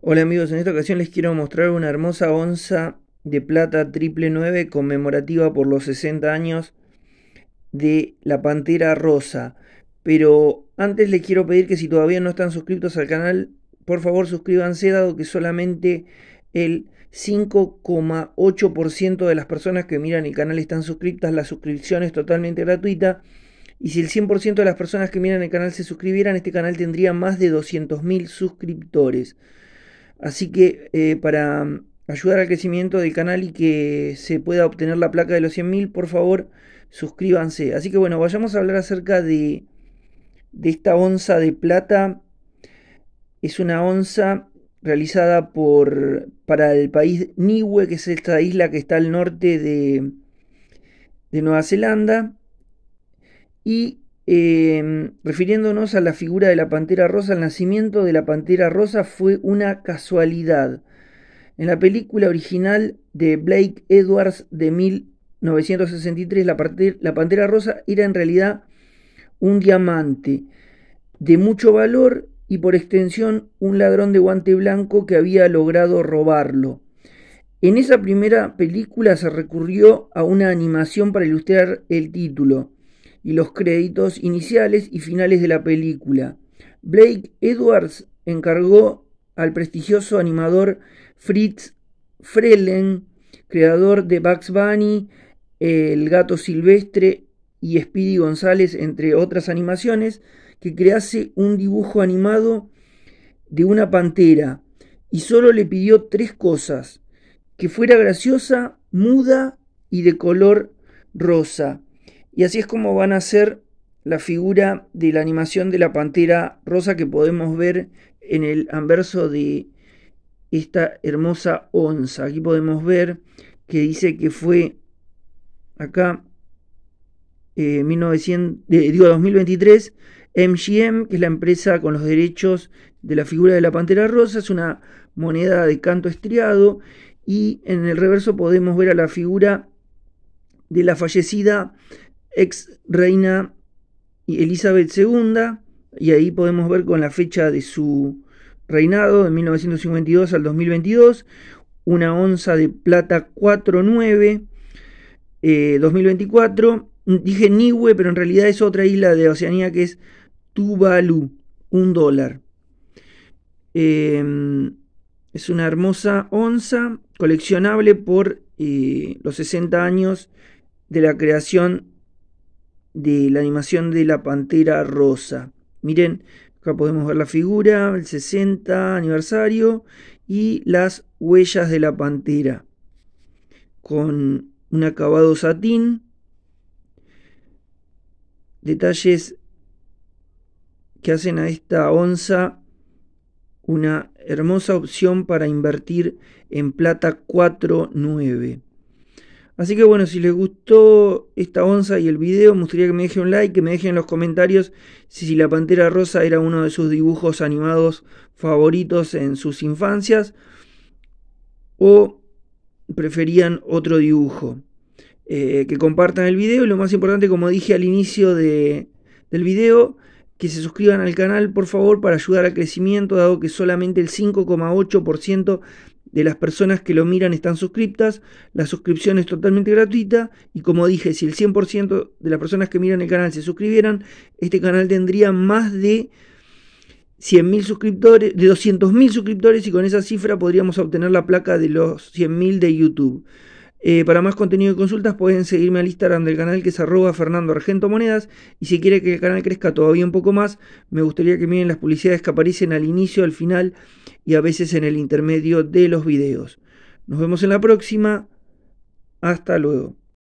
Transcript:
Hola amigos, en esta ocasión les quiero mostrar una hermosa onza de plata triple 9 conmemorativa por los 60 años de la Pantera Rosa. Pero antes les quiero pedir que si todavía no están suscritos al canal, por favor suscríbanse dado que solamente el 5,8% de las personas que miran el canal están suscritas, la suscripción es totalmente gratuita. Y si el 100% de las personas que miran el canal se suscribieran, este canal tendría más de 200.000 suscriptores. Así que eh, para mm, ayudar al crecimiento del canal y que se pueda obtener la placa de los 100.000, por favor, suscríbanse. Así que bueno, vayamos a hablar acerca de, esta onza de plata. Es una onza realizada para el país Niue, que es esta isla que está al norte de, de Nueva Zelanda. Y Em, refiriéndonos a la figura de la Pantera Rosa, el nacimiento de la Pantera Rosa fue una casualidad. En la película original de Blake Edwards de 1963, la Pantera Rosa era en realidad un diamante de mucho valor y por extensión un ladrón de guante blanco que había logrado robarlo. En esa primera película se recurrió a una animación para ilustrar el título y los créditos iniciales y finales de la película. Blake Edwards encargó al prestigioso animador Fritz Frelen, creador de Bugs Bunny, El Gato Silvestre y Speedy González, entre otras animaciones, que crease un dibujo animado de una pantera y solo le pidió tres cosas, que fuera graciosa, muda y de color rosa. Y así es como van a ser la figura de la animación de la pantera rosa que podemos ver en el anverso de esta hermosa onza. Aquí podemos ver que dice que fue acá 1900, eh, eh, digo 2023 MGM, que es la empresa con los derechos de la figura de la pantera rosa, es una moneda de canto estriado y en el reverso podemos ver a la figura de la fallecida ex reina Elizabeth II, y ahí podemos ver con la fecha de su reinado, de 1952 al 2022, una onza de plata 49, 2024. Eh, Dije Niue, pero en realidad es otra isla de Oceanía que es Tuvalu, un dólar. Em, es una hermosa onza coleccionable por eh, los 60 años de la creación de la animación de la Pantera Rosa. Miren, acá podemos ver la figura, el 60 aniversario y las huellas de la Pantera. Con un acabado satín. Detalles que hacen a esta onza una hermosa opción para invertir en plata 4.9. Así que bueno, si les gustó esta onza y el video, me gustaría que me dejen un like, que me dejen en los comentarios si la Pantera Rosa era uno de sus dibujos animados favoritos en sus infancias o preferían otro dibujo. Eh, que compartan el video y lo más importante, como dije al inicio de, del video, que se suscriban al canal por favor para ayudar al crecimiento, dado que solamente el 5,8% de las personas que lo miran están suscriptas, la suscripción es totalmente gratuita y como dije, si el 100% de las personas que miran el canal se suscribieran, este canal tendría más de suscriptores, de 200.000 suscriptores y con esa cifra podríamos obtener la placa de los 100.000 de YouTube. Eh, para más contenido y consultas pueden seguirme al Instagram del canal que es arroba Fernando Argento Monedas y si quiere que el canal crezca todavía un poco más, me gustaría que miren las publicidades que aparecen al inicio, al final y a veces en el intermedio de los videos. Nos vemos en la próxima. Hasta luego.